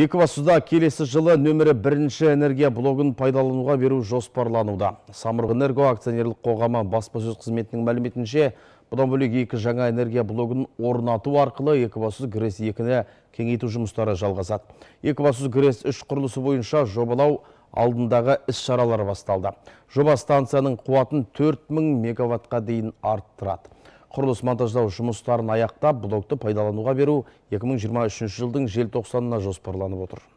Екібастұзда келесі жылы нөмірі бірінші энергия блогын пайдалануға беру жоспарлануда. Самырғы энерго акционерлік қоғамы баспасөз қызметінің мәліметінше, бұдан бөлек екі жаңа энергия блогын орнату арқылы Екібастұз ГРЕС екіні кеңейту жұмыстары жалғасады. Екібастұз ГРЕС үш құрылысы бойынша жобалау алдындағы іс-шаралар басталды. Жоба станцияның қуатын 4000 мегаватқа дейін арттырады құрылыс монтаждау жұмыстарын аяқтап блокты пайдалануға беру 2023 жылдың желтоқсанына жоспарланып отыр